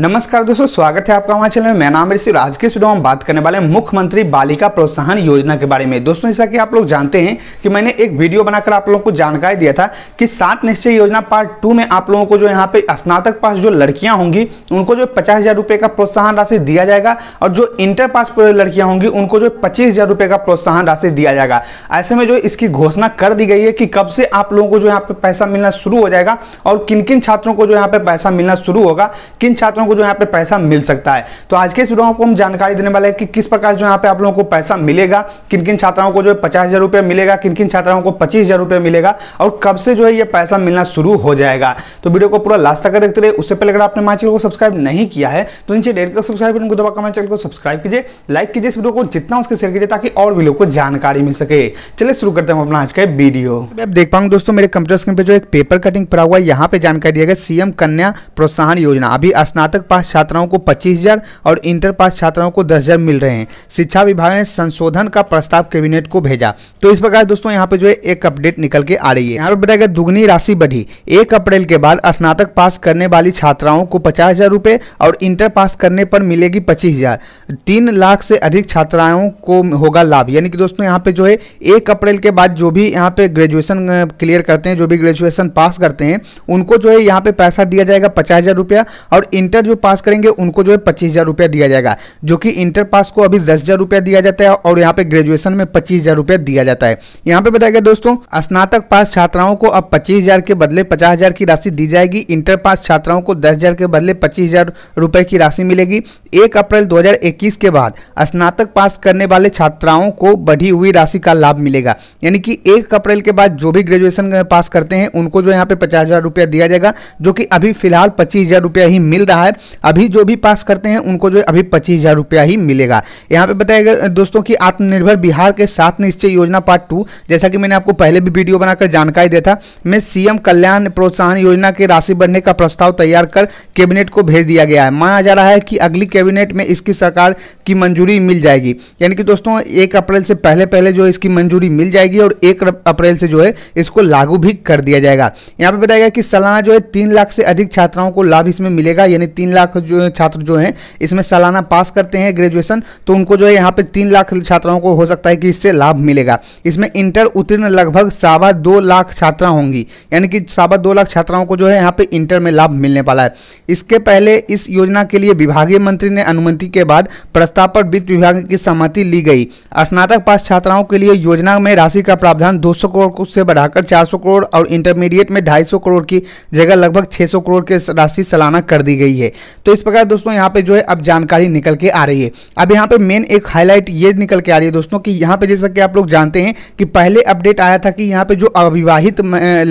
नमस्कार दोस्तों स्वागत है आपका हमारे चैनल में मैं नाम ऋषि आज के इस वीडियो में हम बात करने वाले मुख्यमंत्री बालिका प्रोत्साहन योजना के बारे में दोस्तों जैसा कि आप लोग जानते हैं कि मैंने एक वीडियो बनाकर आप लोगों को जानकारी दिया था कि सात निश्चय योजना पार्ट टू में आप लोगों को जो यहाँ पे स्नातक पास जो लड़कियां होंगी उनको जो पचास हजार का प्रोत्साहन राशि दिया जाएगा और जो इंटर पास लड़कियां होंगी उनको जो पच्चीस हजार का प्रोत्साहन राशि दिया जाएगा ऐसे में जो इसकी घोषणा कर दी गई है कि कब से आप लोगों को जो यहाँ पे पैसा मिलना शुरू हो जाएगा और किन किन छात्रों को जो यहाँ पे पैसा मिलना शुरू होगा किन छात्रों लोगों को जो यहाँ पे पैसा मिल सकता है तो आज के इस वीडियो में आपको हम जानकारी देने वाले हैं कि किस प्रकार जो यहाँ पे आप लोगों को पैसा मिलेगा किन किन छात्राओं को जो है पचास हज़ार रुपया मिलेगा किन किन छात्राओं को पच्चीस हज़ार रुपया मिलेगा और कब से जो है ये पैसा मिलना शुरू हो जाएगा तो वीडियो को पूरा लास्ट तक देखते रहे उससे पहले अगर आपने हमारे चैनल को सब्सक्राइब नहीं किया है तो नीचे डेट का सब्सक्राइब बटन को दबा कमेंट चैनल को सब्सक्राइब कीजिए लाइक कीजिए इस वीडियो को जितना उसके शेयर कीजिए ताकि और भी लोग को जानकारी मिल सके चलिए शुरू करते हैं अपना आज का वीडियो अब देख पाऊंगे दोस्तों मेरे कंप्यूटर स्क्रीन पर जो एक पेपर कटिंग पड़ा हुआ है यहाँ पे जानकारी दिया गया सीएम कन्या प्रोत्साहन योजना अभी स्नातक स्नातक पास छात्राओं को पच्चीस हजार और इंटर पास छात्राओं को दस हजार मिल रहे हैं शिक्षा विभाग ने संशोधन का प्रस्ताव कैबिनेट को भेजा तो इस प्रकार दोस्तों यहाँ पे जो है एक अपडेट निकल के आ रही है यहाँ पे बताया गया दुगनी राशि बढ़ी एक अप्रैल के बाद स्नातक पास करने वाली छात्राओं को पचास हजार रुपये और इंटर पास करने पर मिलेगी पच्चीस हजार तीन लाख से अधिक छात्राओं को होगा लाभ यानी कि दोस्तों यहाँ पे जो है एक अप्रैल के बाद जो भी यहाँ पे ग्रेजुएशन क्लियर करते हैं जो भी ग्रेजुएशन पास करते हैं उनको जो है यहाँ पे पैसा दिया जाएगा पचास हजार रुपया और इंटर जो पास करेंगे उनको जो है पच्चीस हज़ार रुपया दिया जाएगा जो कि इंटर पास को अभी दस हज़ार रुपया दिया जाता है और यहाँ पे ग्रेजुएशन में पच्चीस हज़ार रुपया दिया जाता है यहाँ पे बताया गया दोस्तों स्नातक पास छात्राओं को अब पच्चीस हज़ार के बदले पचास हज़ार की राशि दी जाएगी इंटर पास छात्राओं को दस हज़ार के बदले पच्चीस हज़ार रुपये की राशि मिलेगी एक अप्रैल दो हज़ार इक्कीस के बाद स्नातक पास करने वाले छात्राओं को बढ़ी हुई राशि का लाभ मिलेगा यानी कि एक अप्रैल के बाद जो भी ग्रेजुएशन पास करते हैं उनको जो यहाँ पे पचास हज़ार रुपया दिया जाएगा जो कि अभी फिलहाल पच्चीस हज़ार रुपया ही मिल रहा है अभी जो भी पास करते हैं उनको जो अभी पच्चीस हज़ार रुपया ही मिलेगा यहाँ पे बताया गया दोस्तों कि आत्मनिर्भर बिहार के साथ निश्चय योजना पार्ट टू जैसा कि मैंने आपको पहले भी वीडियो बनाकर जानकारी दिया था मैं सीएम कल्याण प्रोत्साहन योजना के राशि बढ़ने का प्रस्ताव तैयार कर कैबिनेट को भेज दिया गया है माना जा रहा है कि अगली कैबिनेट में इसकी सरकार की मंजूरी मिल जाएगी यानी कि दोस्तों एक अप्रैल से पहले पहले जो इसकी मंजूरी मिल जाएगी और एक अप्रैल से जो है इसको लागू भी कर दिया जाएगा यहाँ पे बताया गया कि सालाना जो है तीन लाख से अधिक छात्राओं को लाभ इसमें मिलेगा यानी तीन लाख जो छात्र जो हैं इसमें सालाना पास करते हैं ग्रेजुएशन तो उनको जो है यहाँ पे तीन लाख छात्राओं को हो सकता है कि इससे लाभ मिलेगा इसमें इंटर उत्तीर्ण लगभग सावा दो लाख छात्रा होंगी यानी कि सावा दो लाख छात्राओं को जो है यहाँ पे इंटर में लाभ मिलने वाला है इसके पहले इस योजना के लिए विभागीय मंत्री ने अनुमति के बाद प्रस्ताव पर वित्त विभाग की सहमति ली गई स्नातक पास छात्राओं के लिए योजना में राशि का प्रावधान दो करोड़ से बढ़ाकर चार करोड़ और इंटरमीडिएट में ढाई करोड़ की जगह लगभग 600 करोड़ की राशि सालाना कर दी गई है करेंगे तो इस प्रकार दोस्तों यहाँ पे जो है अब जानकारी निकल के आ रही है अब यहाँ पे मेन एक हाईलाइट ये निकल के आ रही है दोस्तों कि यहाँ पे जैसा कि आप लोग जानते हैं कि पहले अपडेट आया था कि यहाँ पे जो अविवाहित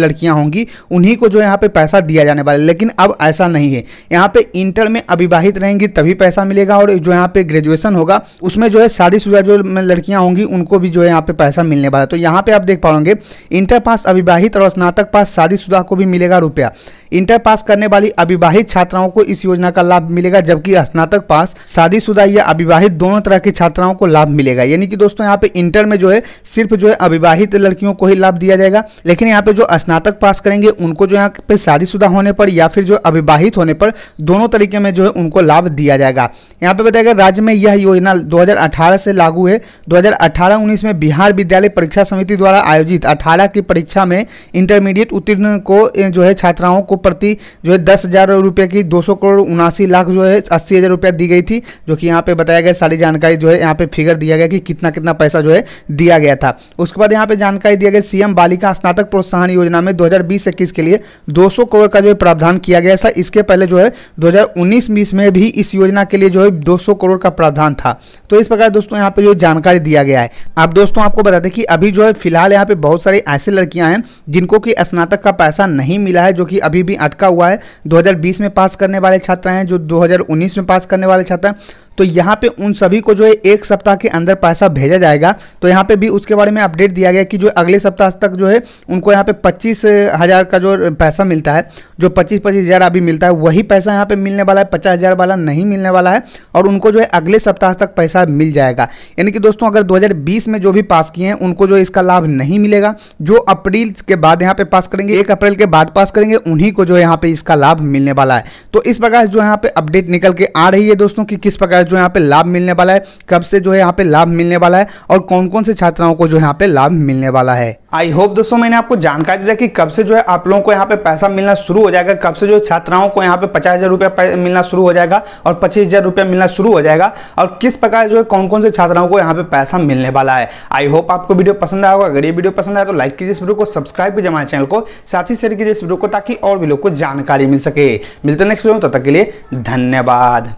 लड़कियाँ होंगी उन्हीं को जो यहाँ पे पैसा दिया जाने वाला है लेकिन अब ऐसा नहीं है यहाँ पे इंटर में अविवाहित रहेंगी तभी पैसा मिलेगा और जो यहाँ पे ग्रेजुएशन होगा उसमें जो है शादी जो लड़कियाँ होंगी उनको भी जो है यहाँ पे पैसा मिलने वाला है तो यहाँ पे आप देख पाओगे इंटर पास अविवाहित और स्नातक पास शादी को भी मिलेगा रुपया इंटर पास करने वाली अविवाहित छात्राओं को इस योजना का लाभ मिलेगा जबकि स्नातक पास शादीशुदा या अविवाहित दोनों तरह की छात्राओं को लाभ मिलेगा यानी कि दोस्तों यहाँ पे इंटर में जो है सिर्फ जो है अविवाहित लड़कियों को ही लाभ दिया जाएगा लेकिन यहाँ पे जो स्नातक पास करेंगे उनको जो यहाँ पे शादीशुदा होने पर या फिर जो अविवाहित होने पर दोनों तरीके में जो है उनको लाभ दिया जाएगा यहाँ पे बताया गया राज्य में यह योजना दो से लागू है दो हजार में बिहार विद्यालय परीक्षा समिति द्वारा आयोजित अठारह की परीक्षा में इंटरमीडिएट उत्तीर्ण को जो है छात्राओं को को प्रति जो है दस हज़ार रुपये की दो सौ करोड़ उनासी लाख जो है अस्सी हज़ार रुपया दी गई थी जो कि यहाँ पे बताया गया सारी जानकारी जो है यहाँ पे फिगर दिया गया कि कितना कितना पैसा जो है दिया गया था उसके बाद यहाँ पे जानकारी दिया गया सीएम बालिका स्नातक प्रोत्साहन योजना में दो हज़ार के लिए दो करोड़ का जो है प्रावधान किया गया था इसके पहले जो है दो हज़ार में भी इस योजना के लिए जो है दो करोड़ का प्रावधान था तो इस प्रकार दोस्तों यहाँ पे जो जानकारी दिया गया है अब दोस्तों आपको बता दें कि अभी जो है फिलहाल यहाँ पे बहुत सारी ऐसी लड़कियां हैं जिनको कि स्नातक का पैसा नहीं मिला है जो कि अभी भी अटका हुआ है 2020 में पास करने वाले छात्र हैं जो 2019 में पास करने वाले छात्र हैं तो यहाँ पे उन सभी को जो है एक सप्ताह के अंदर पैसा भेजा जाएगा तो यहाँ पे भी उसके बारे में अपडेट दिया गया कि जो अगले सप्ताह तक जो है उनको यहाँ पे पच्चीस हज़ार का जो पैसा मिलता है जो पच्चीस पच्चीस हज़ार अभी मिलता है वही पैसा यहाँ पे मिलने वाला है पचास हज़ार वाला नहीं मिलने वाला है और उनको जो है अगले सप्ताह तक पैसा मिल जाएगा यानी कि दोस्तों अगर दो में जो भी पास किए हैं उनको जो इसका लाभ नहीं मिलेगा जो अप्रैल के बाद यहाँ पे पास करेंगे एक अप्रैल के बाद पास करेंगे उन्हीं को जो है यहाँ पे इसका लाभ मिलने वाला है तो इस प्रकार जो यहाँ पे अपडेट निकल के आ रही है दोस्तों की किस प्रकार जो यहाँ पे लाभ मिलने वाला है कब से जो है यहाँ पे लाभ मिलने वाला है और कौन कौन से छात्राओं को जो यहाँ पे लाभ मिलने वाला है आई होप दोस्तों मैंने आपको जानकारी दिया कि कब से जो है आप लोगों को यहाँ पे पैसा मिलना शुरू हो जाएगा कब से जो छात्राओं को यहाँ पे पचास हजार रुपया मिलना शुरू हो जाएगा और पच्चीस हजार रुपया मिलना शुरू हो जाएगा और किस प्रकार जो है कौन कौन से छात्राओं को यहाँ पे पैसा मिलने वाला है आई होप आपको वीडियो पसंद आया होगा अगर ये वीडियो पसंद आया तो लाइक कीजिए इस वीडियो को सब्सक्राइब कीजिए हमारे चैनल को साथ ही शेयर कीजिए इस वीडियो को ताकि और भी लोग को जानकारी मिल सके मिलते नेक्स्ट वीडियो में तब तक के लिए धन्यवाद